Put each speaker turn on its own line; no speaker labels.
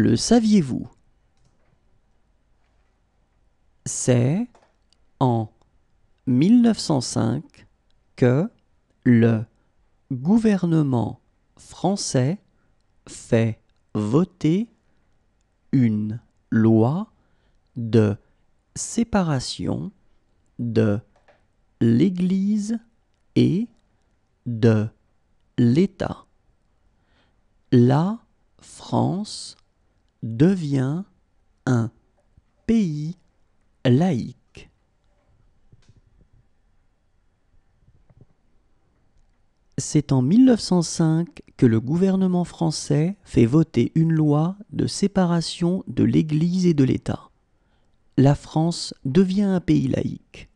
Le saviez-vous
C'est en 1905 que le gouvernement français fait voter une loi de séparation de l'Église et de l'État. La France devient un pays laïque. C'est en 1905 que le gouvernement français fait voter une loi de séparation de l'Église et de l'État. La France devient un pays laïque.